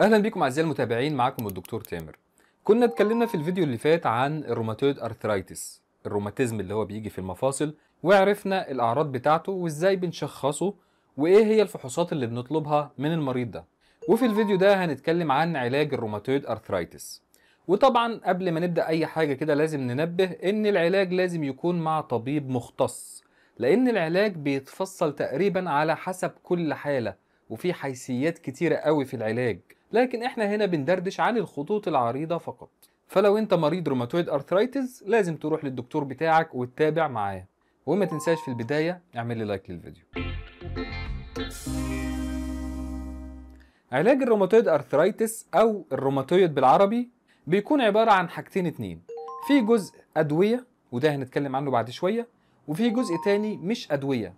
اهلا بيكم اعزائي المتابعين معاكم الدكتور تامر كنا اتكلمنا في الفيديو اللي فات عن الروماتويد ارثرايتس الروماتيزم اللي هو بيجي في المفاصل وعرفنا الاعراض بتاعته وازاي بنشخصه وايه هي الفحوصات اللي بنطلبها من المريض ده وفي الفيديو ده هنتكلم عن علاج الروماتويد ارثرايتس وطبعا قبل ما نبدا اي حاجه كده لازم ننبه ان العلاج لازم يكون مع طبيب مختص لان العلاج بيتفصل تقريبا على حسب كل حاله وفي حيثيات كتيره قوي في العلاج لكن احنا هنا بندردش عن الخطوط العريضة فقط فلو انت مريض روماتويد ارثرايتس لازم تروح للدكتور بتاعك وتتابع معاه وما تنساش في البداية اعمل لي لايك للفيديو علاج الروماتويد ارثرايتس او الروماتويد بالعربي بيكون عبارة عن حاجتين اتنين في جزء ادوية وده هنتكلم عنه بعد شوية وفي جزء تاني مش ادوية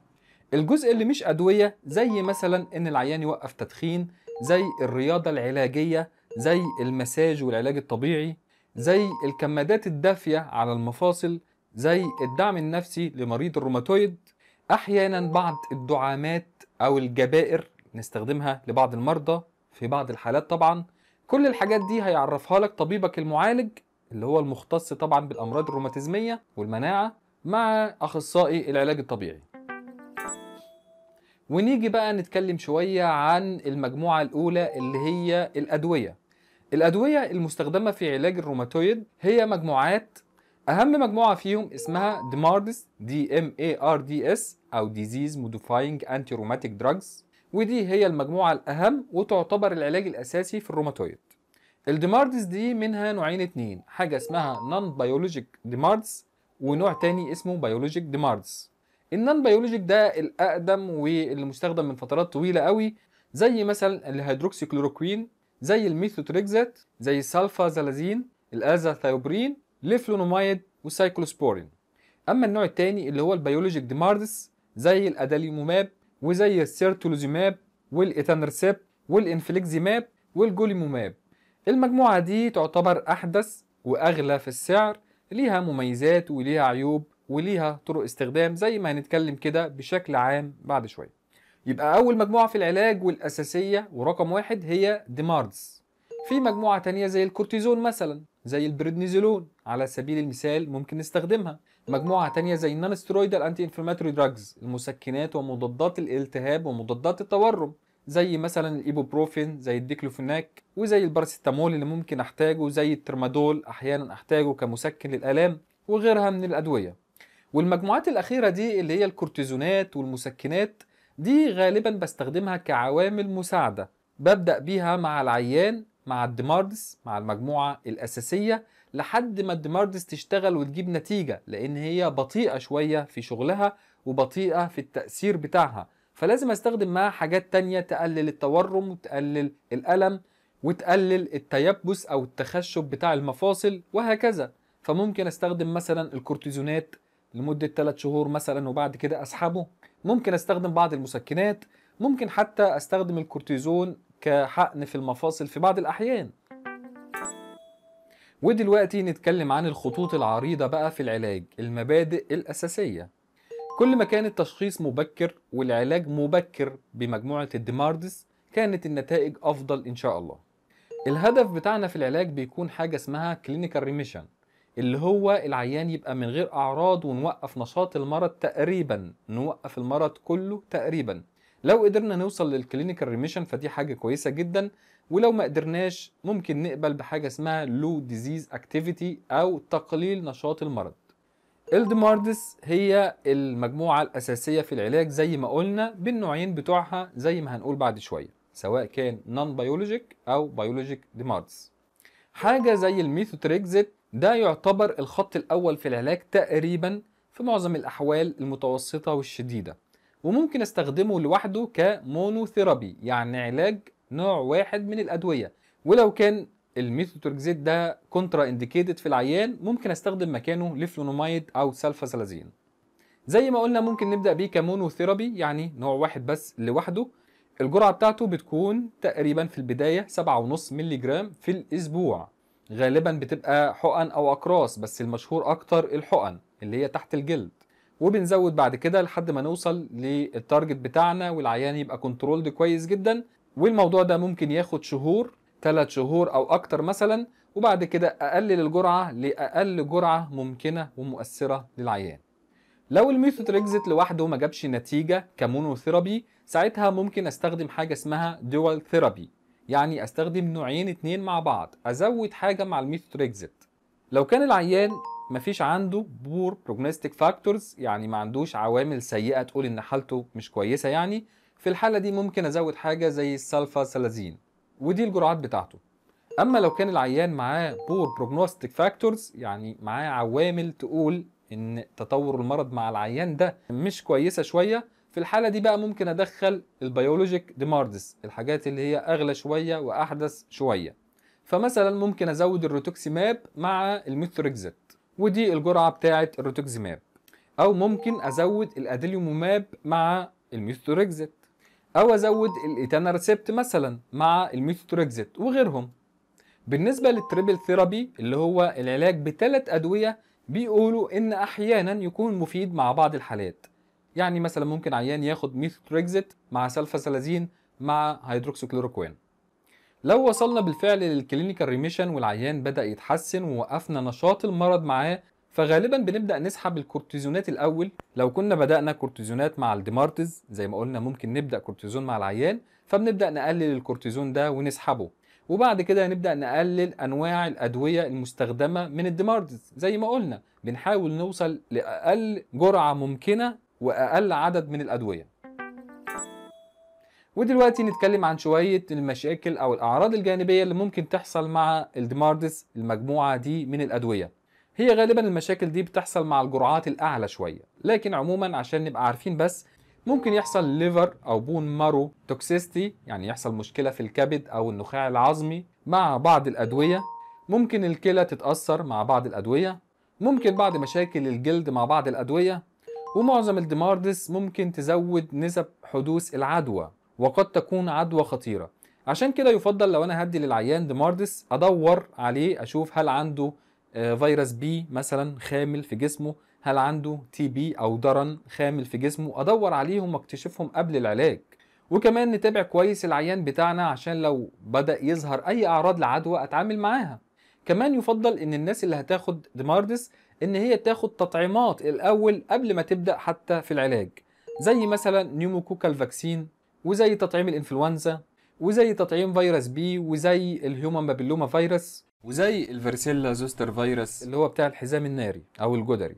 الجزء اللي مش ادوية زي مثلا ان العيان يوقف تدخين زي الرياضة العلاجية زي المساج والعلاج الطبيعي زي الكمادات الدافية على المفاصل زي الدعم النفسي لمريض الروماتويد أحيانا بعض الدعامات أو الجبائر نستخدمها لبعض المرضى في بعض الحالات طبعا كل الحاجات دي هيعرفها لك طبيبك المعالج اللي هو المختص طبعا بالأمراض الروماتيزمية والمناعة مع أخصائي العلاج الطبيعي ونيجي بقى نتكلم شوية عن المجموعة الأولى اللي هي الأدوية الأدوية المستخدمة في علاج الروماتويد هي مجموعات أهم مجموعة فيهم اسمها DMARDS دي ام اي ار دي اس أو ديزيز موديفاينج انتي روماتيك دراجز ودي هي المجموعة الأهم وتعتبر العلاج الأساسي في الروماتويد الديماردس دي منها نوعين اتنين حاجة اسمها نون بيولوجيك ديماردس ونوع تاني اسمه بيولوجيك ديماردس النان بيولوجيك ده الاقدم واللي مستخدم من فترات طويله قوي زي مثلا الهيدروكسيكلوروكوين زي الميثوتريكزات زي السلفازالازين الازاثايوبرين ليفلونومايد والسايكلوسبورين اما النوع الثاني اللي هو البيولوجيك ديماردس زي الاداليموماب وزي السيرتولوزيماب والايثانرسيب والانفليكزيماب والجوليموماب المجموعه دي تعتبر احدث واغلى في السعر ليها مميزات وليها عيوب وليها طرق استخدام زي ما هنتكلم كده بشكل عام بعد شويه يبقى اول مجموعه في العلاج والاساسيه ورقم واحد هي ديماردز في مجموعه تانية زي الكورتيزون مثلا زي البريدنيزولون على سبيل المثال ممكن نستخدمها مجموعه تانية زي النانسترويدال انتي انفلاماتوري دراجز المسكنات ومضادات الالتهاب ومضادات التورم زي مثلا الايبوبروفين زي الديكلوفيناك وزي الباراسيتامول اللي ممكن احتاجه زي الترمادول احيانا احتاجه كمسكن للالام وغيرها من الادويه والمجموعات الأخيرة دي اللي هي الكورتيزونات والمسكنات دي غالبا بستخدمها كعوامل مساعدة ببدأ بيها مع العيان مع الدماردس مع المجموعة الأساسية لحد ما الدماردس تشتغل وتجيب نتيجة لأن هي بطيئة شوية في شغلها وبطيئة في التأثير بتاعها فلازم استخدم معاها حاجات تانية تقلل التورم وتقلل الألم وتقلل التيبس أو التخشب بتاع المفاصل وهكذا فممكن استخدم مثلا الكورتيزونات لمدة 3 شهور مثلا وبعد كده أسحبه ممكن أستخدم بعض المسكنات ممكن حتى أستخدم الكورتيزون كحقن في المفاصل في بعض الأحيان ودلوقتي نتكلم عن الخطوط العريضة بقى في العلاج المبادئ الأساسية كل ما كان التشخيص مبكر والعلاج مبكر بمجموعة الديماردس كانت النتائج أفضل إن شاء الله الهدف بتاعنا في العلاج بيكون حاجة اسمها كلينيكال ريميشن اللي هو العيان يبقى من غير اعراض ونوقف نشاط المرض تقريبا نوقف المرض كله تقريبا لو قدرنا نوصل للكلينيكال ريميشن فدي حاجه كويسه جدا ولو ما قدرناش ممكن نقبل بحاجه اسمها لو ديزيز اكتيفيتي او تقليل نشاط المرض الدماردس هي المجموعه الاساسيه في العلاج زي ما قلنا بالنوعين بتوعها زي ما هنقول بعد شويه سواء كان نون بيولوجيك او بيولوجيك ديماردس حاجه زي الميثوتريكزيت ده يعتبر الخط الأول في العلاج تقريبا في معظم الأحوال المتوسطة والشديدة وممكن استخدمه لوحده كمونوثيرابي يعني علاج نوع واحد من الأدوية ولو كان الميثوتركزيت ده كونترا انديكيتد في العيان ممكن استخدم مكانه لفلونومايد او سلفاسلازين زي ما قلنا ممكن نبدا بيه كمونوثيرابي يعني نوع واحد بس لوحده الجرعه بتاعته بتكون تقريبا في البدايه 7.5 مللي جرام في الاسبوع غالبا بتبقى حقن او اقراص بس المشهور اكتر الحقن اللي هي تحت الجلد وبنزود بعد كده لحد ما نوصل للتارجت بتاعنا والعيان يبقى كنترولد كويس جدا والموضوع ده ممكن ياخد شهور ثلاث شهور او اكتر مثلا وبعد كده اقلل الجرعه لاقل جرعه ممكنه ومؤثره للعيان لو الميثوتريكزيت لوحده ما جابش نتيجه كمونوثيرابي ساعتها ممكن استخدم حاجه اسمها دوال ثيرابي يعني استخدم نوعين اتنين مع بعض ازود حاجه مع تريكزت لو كان العيان مفيش عنده بور بروجنستيك فاكتورز يعني ما عندوش عوامل سيئه تقول ان حالته مش كويسه يعني في الحاله دي ممكن ازود حاجه زي السلفا سلازين ودي الجرعات بتاعته اما لو كان العيان معاه بور بروجنوستيك فاكتورز يعني معاه عوامل تقول ان تطور المرض مع العيان ده مش كويسه شويه في الحالة دي بقى ممكن أدخل البيولوجيك ديماردس الحاجات اللي هي أغلى شوية وأحدث شوية فمثلا ممكن أزود الروتوكسيماب مع الميثوريكزيت ودي الجرعة بتاعة الروتوكسيماب أو ممكن أزود الأديليوموماب مع الميثوريكزيت أو أزود الإيتانارسبت مثلا مع الميثوريكزيت وغيرهم بالنسبة للتريبل ثيرابي اللي هو العلاج بثلاث أدوية بيقولوا إن أحيانا يكون مفيد مع بعض الحالات يعني مثلا ممكن عيان ياخد ميثوتريكزيت مع سلفاسلازين مع هيدروكسيكلوروكوين لو وصلنا بالفعل للكلينيكال ريميشن والعيان بدا يتحسن ووقفنا نشاط المرض معاه فغالبا بنبدا نسحب الكورتيزونات الاول لو كنا بدانا كورتيزونات مع الديمارتز زي ما قلنا ممكن نبدا كورتيزون مع العيان فبنبدا نقلل الكورتيزون ده ونسحبه وبعد كده نبدا نقلل انواع الادويه المستخدمه من الديمارتز زي ما قلنا بنحاول نوصل لاقل جرعه ممكنه واقل عدد من الادويه ودلوقتي نتكلم عن شويه المشاكل او الاعراض الجانبيه اللي ممكن تحصل مع الدماردس المجموعه دي من الادويه هي غالبا المشاكل دي بتحصل مع الجرعات الاعلى شويه لكن عموما عشان نبقى عارفين بس ممكن يحصل ليفر او بون مارو توكسيستي يعني يحصل مشكله في الكبد او النخاع العظمي مع بعض الادويه ممكن الكلى تتاثر مع بعض الادويه ممكن بعض مشاكل الجلد مع بعض الادويه ومعظم الديماردس ممكن تزود نسب حدوث العدوى وقد تكون عدوى خطيرة عشان كده يفضل لو انا هدي للعيان ديماردس ادور عليه اشوف هل عنده آه، فيروس بي مثلا خامل في جسمه هل عنده تي بي او درن خامل في جسمه ادور عليهم واكتشفهم قبل العلاج وكمان نتابع كويس العيان بتاعنا عشان لو بدا يظهر اي اعراض لعدوى اتعامل معاها كمان يفضل ان الناس اللي هتاخد ديماردس ان هي تاخد تطعيمات الاول قبل ما تبدا حتى في العلاج زي مثلا نيوموكوكال فاكسين وزي تطعيم الانفلونزا وزي تطعيم فيروس بي وزي الهيومن بابيلوما فيروس وزي الفيرسيلا زوستر فيروس اللي هو بتاع الحزام الناري او الجدري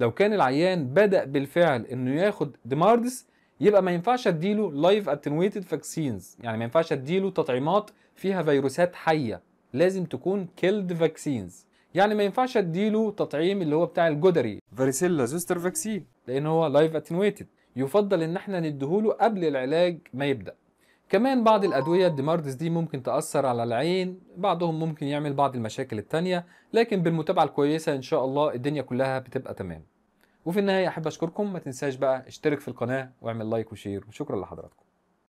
لو كان العيان بدا بالفعل انه ياخد ديماردس يبقى ما ينفعش اديله لايف اتنويتد فاكسينز يعني ما ينفعش اديله تطعيمات فيها فيروسات حيه لازم تكون كيلد فاكسينز يعني ما ينفعش اديله تطعيم اللي هو بتاع الجدري فاريسيلا زوستر فاكسين لان هو لايف اتنويتد يفضل ان احنا نديهوله قبل العلاج ما يبدا كمان بعض الادويه الديماردس دي ممكن تاثر على العين بعضهم ممكن يعمل بعض المشاكل التانية لكن بالمتابعه الكويسه ان شاء الله الدنيا كلها بتبقى تمام وفي النهايه احب اشكركم ما تنساش بقى اشترك في القناه واعمل لايك وشير وشكرا لحضراتكم